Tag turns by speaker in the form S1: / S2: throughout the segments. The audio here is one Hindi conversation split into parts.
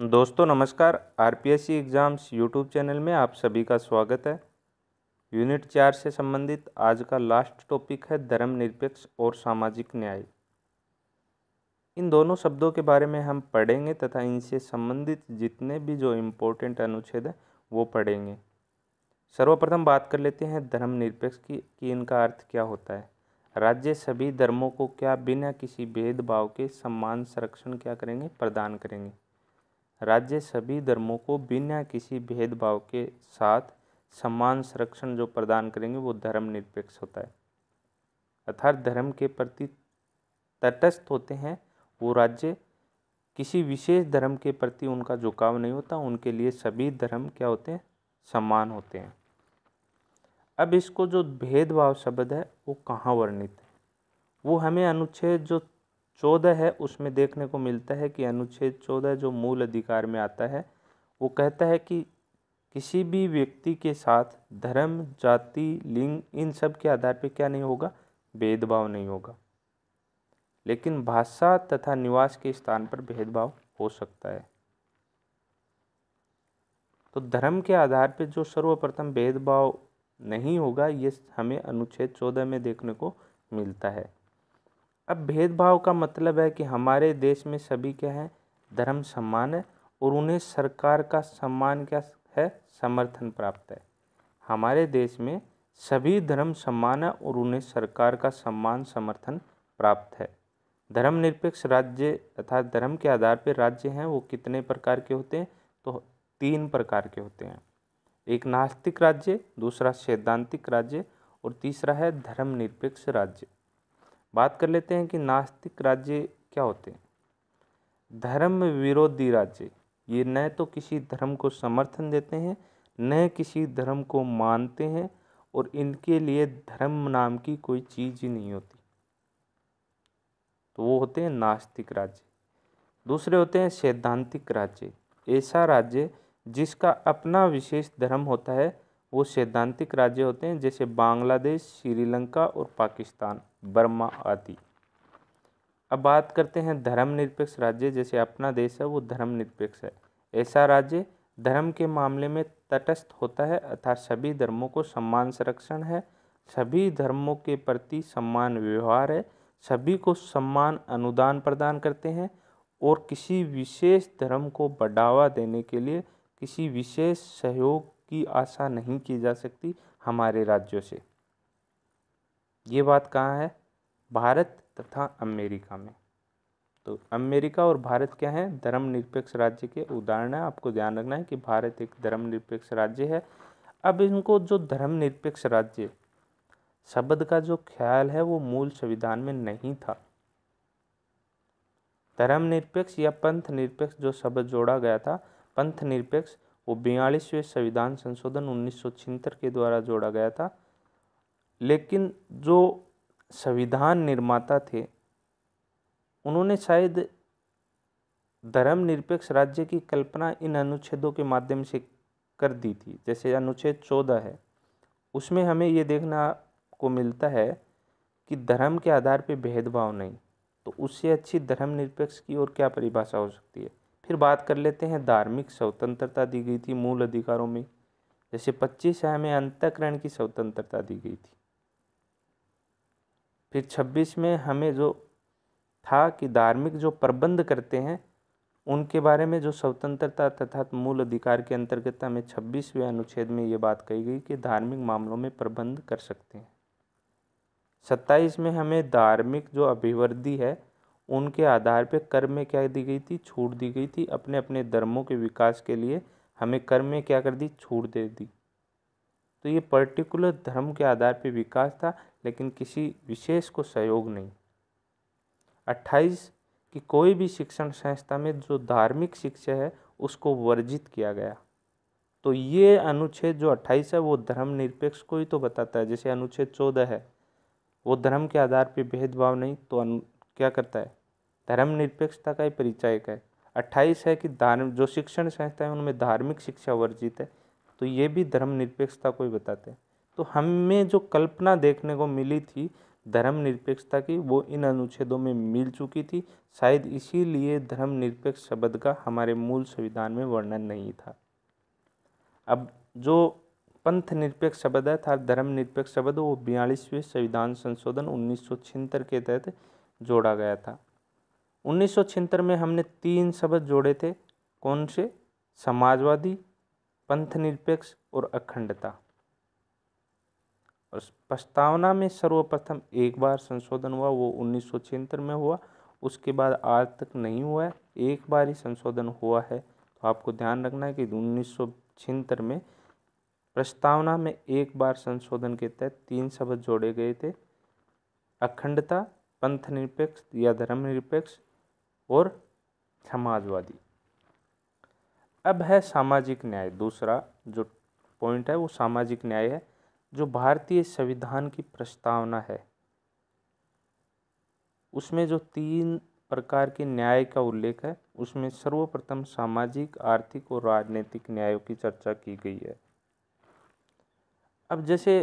S1: दोस्तों नमस्कार आरपीएससी एग्ज़ाम्स यूट्यूब चैनल में आप सभी का स्वागत है यूनिट चार से संबंधित आज का लास्ट टॉपिक है धर्मनिरपेक्ष और सामाजिक न्याय इन दोनों शब्दों के बारे में हम पढ़ेंगे तथा इनसे संबंधित जितने भी जो इम्पोर्टेंट अनुच्छेद हैं वो पढ़ेंगे सर्वप्रथम बात कर लेते हैं धर्मनिरपेक्ष की कि इनका अर्थ क्या होता है राज्य सभी धर्मों को क्या बिना किसी भेदभाव के सम्मान संरक्षण क्या करेंगे प्रदान करेंगे राज्य सभी धर्मों को बिना किसी भेदभाव के साथ समान संरक्षण जो प्रदान करेंगे वो धर्म निरपेक्ष होता है अर्थात धर्म के प्रति तटस्थ होते हैं वो राज्य किसी विशेष धर्म के प्रति उनका झुकाव नहीं होता उनके लिए सभी धर्म क्या होते हैं समान होते हैं अब इसको जो भेदभाव शब्द है वो कहाँ वर्णित है वो हमें अनुच्छेद जो चौदह है उसमें देखने को मिलता है कि अनुच्छेद चौदह जो मूल अधिकार में आता है वो कहता है कि किसी भी व्यक्ति के साथ धर्म जाति लिंग इन सब के आधार पर क्या नहीं होगा भेदभाव नहीं होगा लेकिन भाषा तथा निवास के स्थान पर भेदभाव हो सकता है तो धर्म के आधार पर जो सर्वप्रथम भेदभाव नहीं होगा ये हमें अनुच्छेद चौदह में देखने को मिलता है अब भेदभाव का मतलब है कि हमारे देश में सभी क्या है धर्म सम्मान है और उन्हें सरकार का सम्मान क्या है समर्थन प्राप्त है हमारे देश में सभी धर्म सम्मान है और उन्हें सरकार का सम्मान समर्थन प्राप्त है धर्मनिरपेक्ष राज्य अर्थात धर्म के आधार पर राज्य हैं वो कितने प्रकार के होते हैं तो तीन प्रकार के होते हैं एक नास्तिक राज्य दूसरा सैद्धांतिक राज्य और तीसरा है धर्मनिरपेक्ष राज्य बात कर लेते हैं कि नास्तिक राज्य क्या होते हैं धर्म विरोधी राज्य ये न तो किसी धर्म को समर्थन देते हैं न किसी धर्म को मानते हैं और इनके लिए धर्म नाम की कोई चीज़ ही नहीं होती तो वो होते हैं नास्तिक राज्य दूसरे होते हैं सैद्धांतिक राज्य ऐसा राज्य जिसका अपना विशेष धर्म होता है वो सैद्धांतिक राज्य होते हैं जैसे बांग्लादेश श्रीलंका और पाकिस्तान बर्मा आदि अब बात करते हैं धर्मनिरपेक्ष राज्य जैसे अपना देश है वो धर्मनिरपेक्ष है ऐसा राज्य धर्म के मामले में तटस्थ होता है अर्थात सभी धर्मों को सम्मान संरक्षण है सभी धर्मों के प्रति सम्मान व्यवहार है सभी को सम्मान अनुदान प्रदान करते हैं और किसी विशेष धर्म को बढ़ावा देने के लिए किसी विशेष सहयोग की आशा नहीं की जा सकती हमारे राज्यों से ये बात कहाँ है भारत तथा अमेरिका में तो अमेरिका और भारत क्या है धर्मनिरपेक्ष राज्य के उदाहरण है आपको ध्यान रखना है कि भारत एक धर्मनिरपेक्ष राज्य है अब इनको जो धर्मनिरपेक्ष राज्य शब्द का जो ख्याल है वो मूल संविधान में नहीं था धर्मनिरपेक्ष या पंथ निरपेक्ष जो शब्द जोड़ा गया था पंथ निरपेक्ष वो बयालीसवें संविधान संशोधन उन्नीस के द्वारा जोड़ा गया था लेकिन जो संविधान निर्माता थे उन्होंने शायद धर्मनिरपेक्ष राज्य की कल्पना इन अनुच्छेदों के माध्यम से कर दी थी जैसे अनुच्छेद चौदह है उसमें हमें ये देखना को मिलता है कि धर्म के आधार पर भेदभाव नहीं तो उससे अच्छी धर्मनिरपेक्ष की और क्या परिभाषा हो सकती है फिर बात कर लेते हैं धार्मिक स्वतंत्रता दी गई थी मूल अधिकारों में जैसे पच्चीस है हमें अंतकरण की स्वतंत्रता दी गई थी फिर छब्बीस में हमें जो था कि धार्मिक जो प्रबंध करते हैं उनके बारे में जो स्वतंत्रता तथा मूल अधिकार के अंतर्गत हमें छब्बीसवें अनुच्छेद में ये बात कही गई कि धार्मिक मामलों में प्रबंध कर सकते हैं सत्ताईस में हमें धार्मिक जो अभिवृद्धि है उनके आधार पर कर में क्या दी गई थी छूट दी गई थी अपने अपने धर्मों के विकास के लिए हमें कर में क्या कर दी छूट दे दी तो ये पर्टिकुलर धर्म के आधार पर विकास था लेकिन किसी विशेष को सहयोग नहीं अट्ठाईस कि कोई भी शिक्षण संस्था में जो धार्मिक शिक्षा है उसको वर्जित किया गया तो ये अनुच्छेद जो अट्ठाईस है वो धर्म निरपेक्ष को ही तो बताता है जैसे अनुच्छेद चौदह है वो धर्म के आधार पर भेदभाव नहीं तो अनु क्या करता है धर्म निरपेक्षता का ही परिचायक है अट्ठाईस है कि धार्मिक जो शिक्षण संस्था है उनमें धार्मिक शिक्षा वर्जित है तो ये भी धर्मनिरपेक्षता को ही बताते हैं तो हमें जो कल्पना देखने को मिली थी धर्मनिरपेक्षता की वो इन अनुच्छेदों में मिल चुकी थी शायद इसीलिए धर्मनिरपेक्ष शब्द का हमारे मूल संविधान में वर्णन नहीं था अब जो पंथ निरपेक्ष शब्द है अर्थात धर्मनिरपेक्ष शब्द वो बयालीसवें संविधान संशोधन उन्नीस के तहत जोड़ा गया था उन्नीस में हमने तीन शब्द जोड़े थे कौन से समाजवादी पंथ निरपेक्ष और अखंडता और प्रस्तावना में सर्वप्रथम एक बार संशोधन हुआ वो उन्नीस में हुआ उसके बाद आज तक नहीं हुआ है एक बार ही संशोधन हुआ है तो आपको ध्यान रखना है कि उन्नीस में प्रस्तावना में एक बार संशोधन के तहत तीन शब्द जोड़े गए थे अखंडता पंथ निरपेक्ष या धर्मनिरपेक्ष और समाजवादी अब है सामाजिक न्याय दूसरा जो पॉइंट है वो सामाजिक न्याय है जो भारतीय संविधान की प्रस्तावना है उसमें जो तीन प्रकार के न्याय का उल्लेख है उसमें सर्वप्रथम सामाजिक आर्थिक और राजनीतिक न्यायों की चर्चा की गई है अब जैसे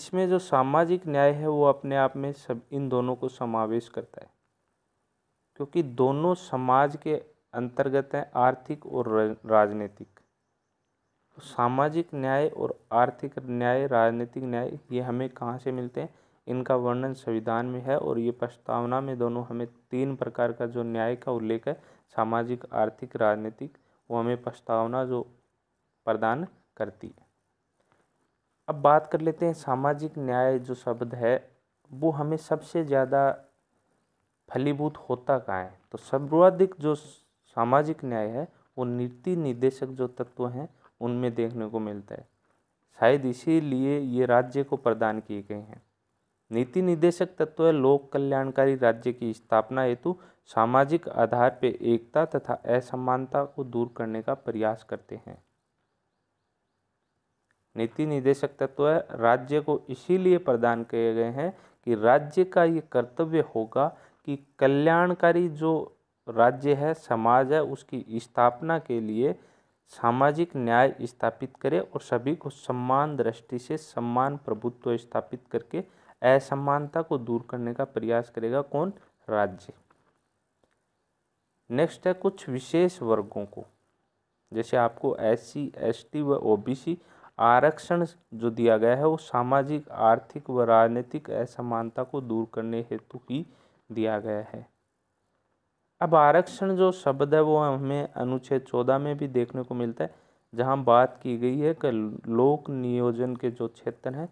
S1: इसमें जो सामाजिक न्याय है वो अपने आप में सब इन दोनों को समावेश करता है क्योंकि दोनों समाज के अंतर्गत हैं आर्थिक और राजनीतिक तो सामाजिक न्याय और आर्थिक न्याय राजनीतिक न्याय ये हमें कहाँ से मिलते हैं इनका वर्णन संविधान में है और ये प्रस्तावना में दोनों हमें तीन प्रकार का जो न्याय का उल्लेख है सामाजिक आर्थिक राजनीतिक वो हमें प्रस्तावना जो प्रदान करती है अब बात कर लेते हैं सामाजिक न्याय जो शब्द है वो हमें सबसे ज़्यादा फलीभूत होता कहाँ है तो सर्वाधिक जो सामाजिक न्याय है वो नीति निर्देशक जो तत्व हैं उनमें देखने को मिलता है शायद इसीलिए ये राज्य को प्रदान किए गए हैं नीति निर्देशक तत्व लोक कल्याणकारी राज्य की स्थापना हेतु सामाजिक आधार पर एकता तथा असमानता को दूर करने का प्रयास करते हैं नीति निर्देशक तत्व राज्य को इसीलिए प्रदान किए गए हैं कि राज्य का ये कर्तव्य होगा कि कल्याणकारी जो राज्य है समाज है उसकी स्थापना के लिए सामाजिक न्याय स्थापित करे और सभी को सम्मान दृष्टि से सम्मान प्रभुत्व स्थापित करके असमानता को दूर करने का प्रयास करेगा कौन राज्य नेक्स्ट है कुछ विशेष वर्गों को जैसे आपको एस सी एस टी व ओ बी सी आरक्षण जो दिया गया है वो सामाजिक आर्थिक व राजनीतिक असमानता को दूर करने हेतु ही दिया गया है अब आरक्षण जो शब्द है वो हमें अनुच्छेद चौदह में भी देखने को मिलता है जहाँ बात की गई है कि लोक नियोजन के जो क्षेत्र हैं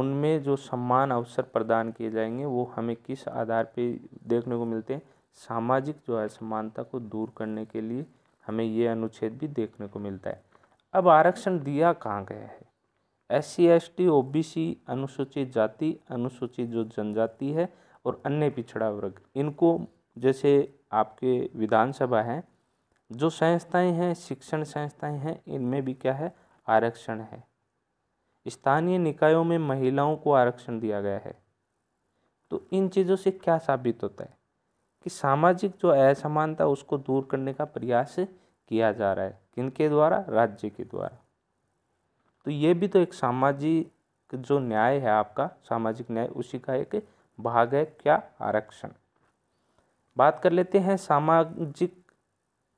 S1: उनमें जो सम्मान अवसर प्रदान किए जाएंगे वो हमें किस आधार पे देखने को मिलते हैं सामाजिक जो असमानता को दूर करने के लिए हमें ये अनुच्छेद भी देखने को मिलता है अब आरक्षण दिया कहाँ गया है S C S T O B C अनुसूचित जाति अनुसूचित जो जनजाति है और अन्य पिछड़ा वर्ग इनको जैसे आपके विधानसभा हैं जो संस्थाएं हैं शिक्षण संस्थाएं हैं इनमें भी क्या है आरक्षण है स्थानीय निकायों में महिलाओं को आरक्षण दिया गया है तो इन चीज़ों से क्या साबित होता है कि सामाजिक जो असमानता उसको दूर करने का प्रयास किया जा रहा है किनके द्वारा राज्य के द्वारा तो ये भी तो एक सामाजिक जो न्याय है आपका सामाजिक न्याय उसी का एक भाग है क्या आरक्षण बात कर लेते हैं सामाजिक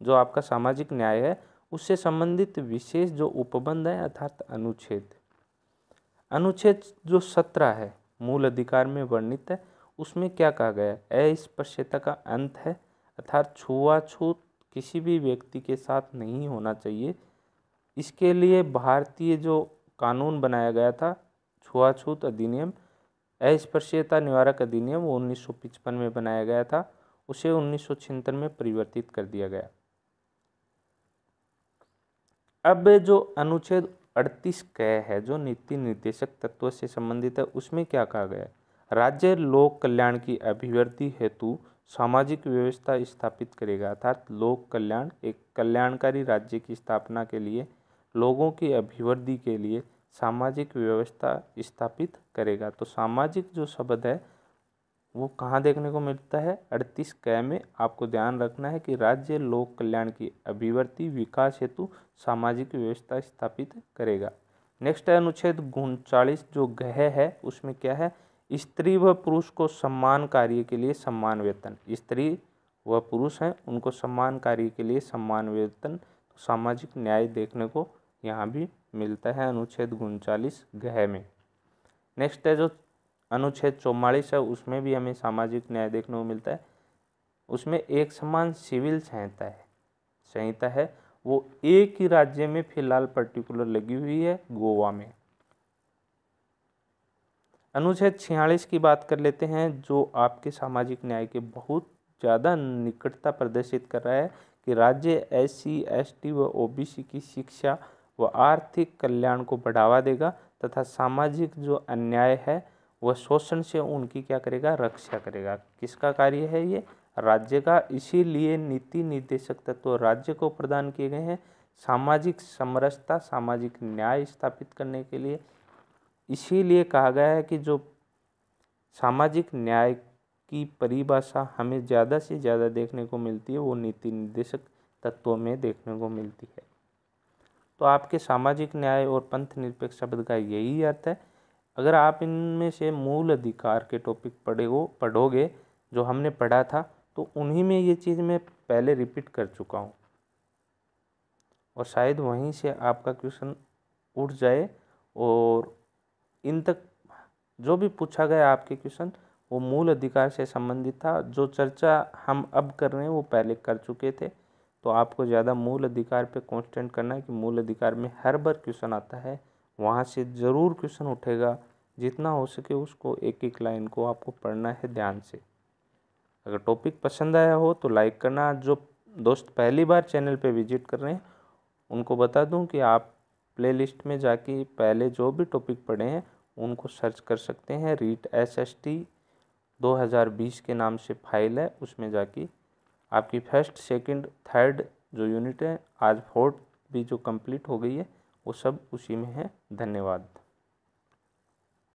S1: जो आपका सामाजिक न्याय है उससे संबंधित विशेष जो उपबंध है अर्थात अनुच्छेद अनुच्छेद जो सत्रह है मूल अधिकार में वर्णित है उसमें क्या कहा गया है अस्पृश्यता का अंत है अर्थात छुआछूत किसी भी व्यक्ति के साथ नहीं होना चाहिए इसके लिए भारतीय जो कानून बनाया गया था छुआछूत अधिनियम अस्पृश्यता निवारक अधिनियम वो उन्नीस में बनाया गया था उसे उन्नीस में परिवर्तित कर दिया गया अब जो अनुच्छेद 38 कह है जो नीति निर्देशक तत्व से संबंधित है उसमें क्या कहा गया है राज्य लोक कल्याण की अभिवृद्धि हेतु सामाजिक व्यवस्था स्थापित करेगा अर्थात लोक कल्याण एक कल्याणकारी राज्य की स्थापना के लिए लोगों की अभिवृद्धि के लिए सामाजिक व्यवस्था स्थापित करेगा तो सामाजिक जो शब्द है वो कहाँ देखने को मिलता है अड़तीस कै में आपको ध्यान रखना है कि राज्य लोक कल्याण की अभिवर्ती विकास हेतु सामाजिक व्यवस्था स्थापित करेगा नेक्स्ट है अनुच्छेद उनचालीस जो गह है उसमें क्या है स्त्री व पुरुष को सम्मान कार्य के लिए सम्मान वेतन स्त्री व पुरुष हैं उनको सम्मान कार्य के लिए सम्मान वेतन तो सामाजिक न्याय देखने को यहाँ भी मिलता है अनुच्छेद उनचालीस गह में नेक्स्ट है जो अनुच्छेद चौवालीस है उसमें भी हमें सामाजिक न्याय देखने को मिलता है उसमें एक समान सिविल संहिता है संहिता है वो एक ही राज्य में फिलहाल पर्टिकुलर लगी हुई है गोवा में अनुच्छेद छियालीस की बात कर लेते हैं जो आपके सामाजिक न्याय के बहुत ज़्यादा निकटता प्रदर्शित कर रहा है कि राज्य एस सी एस टी व ओ बी सी की शिक्षा व आर्थिक कल्याण को बढ़ावा देगा तथा सामाजिक जो अन्याय है वह शोषण से उनकी क्या करेगा रक्षा करेगा किसका कार्य है ये राज्य का इसीलिए नीति निर्देशक तत्व राज्य को प्रदान किए गए हैं सामाजिक समरसता सामाजिक न्याय स्थापित करने के लिए इसीलिए कहा गया है कि जो सामाजिक न्याय की परिभाषा हमें ज़्यादा से ज़्यादा देखने को मिलती है वो नीति निर्देशक तत्वों में देखने को मिलती है तो आपके सामाजिक न्याय और पंथ निरपेक्ष शब्द का यही अर्थ है अगर आप इनमें से मूल अधिकार के टॉपिक पढ़ेगो पढ़ोगे जो हमने पढ़ा था तो उन्हीं में ये चीज़ मैं पहले रिपीट कर चुका हूँ और शायद वहीं से आपका क्वेश्चन उठ जाए और इन तक जो भी पूछा गया आपके क्वेश्चन वो मूल अधिकार से संबंधित था जो चर्चा हम अब कर रहे हैं वो पहले कर चुके थे तो आपको ज़्यादा मूल अधिकार पे कॉन्स्टेंट करना है कि मूल अधिकार में हर बार क्वेश्चन आता है वहाँ से ज़रूर क्वेश्चन उठेगा जितना हो सके उसको एक एक लाइन को आपको पढ़ना है ध्यान से अगर टॉपिक पसंद आया हो तो लाइक करना जो दोस्त पहली बार चैनल पे विजिट कर रहे हैं उनको बता दूं कि आप प्लेलिस्ट में जाके पहले जो भी टॉपिक पढ़े हैं उनको सर्च कर सकते हैं रीट एस एस टी दो हज़ार बीस के नाम से फाइल है उसमें जाके आपकी फर्स्ट सेकंड थर्ड जो यूनिट है आज फोर्थ भी जो कंप्लीट हो गई है वो सब उसी में है धन्यवाद